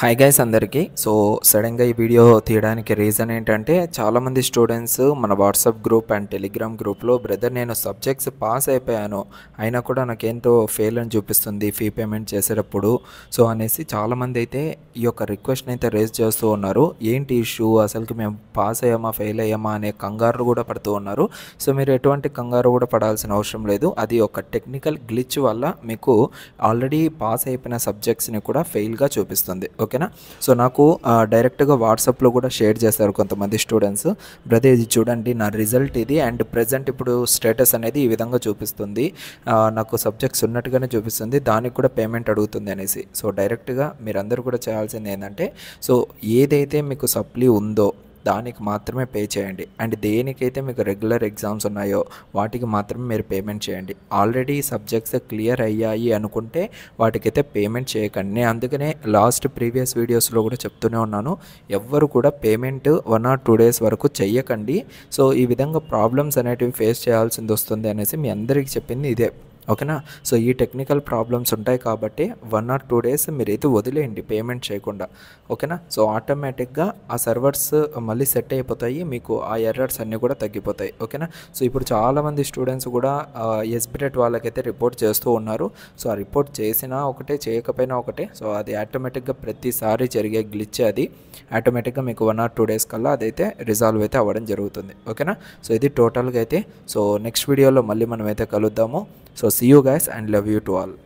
Hi guys అందరికీ so సడన్గా ఈ వీడియో తీయడానికి రీజన్ ఏంటంటే చాలామంది స్టూడెంట్స్ మన వాట్సాప్ గ్రూప్ అండ్ టెలిగ్రామ్ గ్రూప్లో బ్రదర్ నేను సబ్జెక్ట్స్ పాస్ అయిపోయాను అయినా కూడా నాకేంటో ఫెయిల్ అని చూపిస్తుంది ఫీ పేమెంట్ చేసేటప్పుడు సో అనేసి చాలామంది అయితే ఈ యొక్క రిక్వెస్ట్ని అయితే రేస్ చేస్తూ ఉన్నారు ఏంటి ఇష్యూ అసలుకి మేము పాస్ అయ్యామా ఫెయిల్ అయ్యామా అనే కంగారు కూడా పడుతూ ఉన్నారు సో మీరు ఎటువంటి కంగారు కూడా పడాల్సిన అవసరం లేదు అది ఒక టెక్నికల్ గ్లిచ్ వల్ల మీకు ఆల్రెడీ పాస్ అయిపోయిన సబ్జెక్ట్స్ని కూడా ఫెయిల్గా చూపిస్తుంది ఓకేనా సో నాకు డైరెక్ట్గా వాట్సాప్లో కూడా షేర్ చేశారు కొంతమంది స్టూడెంట్స్ బ్రదర్ ఇది చూడండి నా రిజల్ట్ ఇది అండ్ ప్రజెంట్ ఇప్పుడు స్టేటస్ అనేది ఈ విధంగా చూపిస్తుంది నాకు సబ్జెక్ట్స్ ఉన్నట్టుగానే చూపిస్తుంది దానికి కూడా పేమెంట్ అడుగుతుంది అనేసి సో డైరెక్ట్గా మీరందరూ కూడా చేయాల్సింది ఏంటంటే సో ఏదైతే మీకు సప్లీ ఉందో దానికి మాత్రమే పే చేయండి అండ్ దేనికైతే మీకు రెగ్యులర్ ఎగ్జామ్స్ ఉన్నాయో వాటికి మాత్రమే మీరు పేమెంట్ చేయండి ఆల్రెడీ సబ్జెక్ట్స్ క్లియర్ అయ్యాయి అనుకుంటే వాటికైతే పేమెంట్ చేయకండి నేను అందుకనే లాస్ట్ ప్రీవియస్ వీడియోస్లో కూడా చెప్తూనే ఉన్నాను ఎవ్వరు కూడా payment one or two days వరకు చెయ్యకండి సో ఈ విధంగా ప్రాబ్లమ్స్ అనేటివి ఫేస్ చేయాల్సింది వస్తుంది అనేసి మీ అందరికీ చెప్పింది ఇదే ఓకేనా సో ఈ టెక్నికల్ ప్రాబ్లమ్స్ ఉంటాయి కాబట్టి వన్ ఆర్ టూ డేస్ మీరు అయితే వదిలేయండి పేమెంట్ చేయకుండా ఓకేనా సో ఆటోమేటిక్గా ఆ సర్వర్స్ మళ్ళీ సెట్ అయిపోతాయి మీకు ఆ ఎర్రర్స్ అన్నీ కూడా తగ్గిపోతాయి ఓకేనా సో ఇప్పుడు చాలామంది స్టూడెంట్స్ కూడా ఎస్బిటెట్ వాళ్ళకైతే రిపోర్ట్ చేస్తూ ఉన్నారు సో ఆ రిపోర్ట్ చేసినా ఒకటే చేయకపోయినా ఒకటే సో అది ఆటోమేటిక్గా ప్రతిసారి జరిగే గ్లిచ్ అది ఆటోమేటిక్గా మీకు వన్ ఆర్ టూ డేస్ కల్లా అదైతే రిజాల్వ్ అయితే అవ్వడం జరుగుతుంది ఓకేనా సో ఇది టోటల్గా అయితే సో నెక్స్ట్ వీడియోలో మళ్ళీ మనమైతే కలుద్దాము So see you guys and love you to all.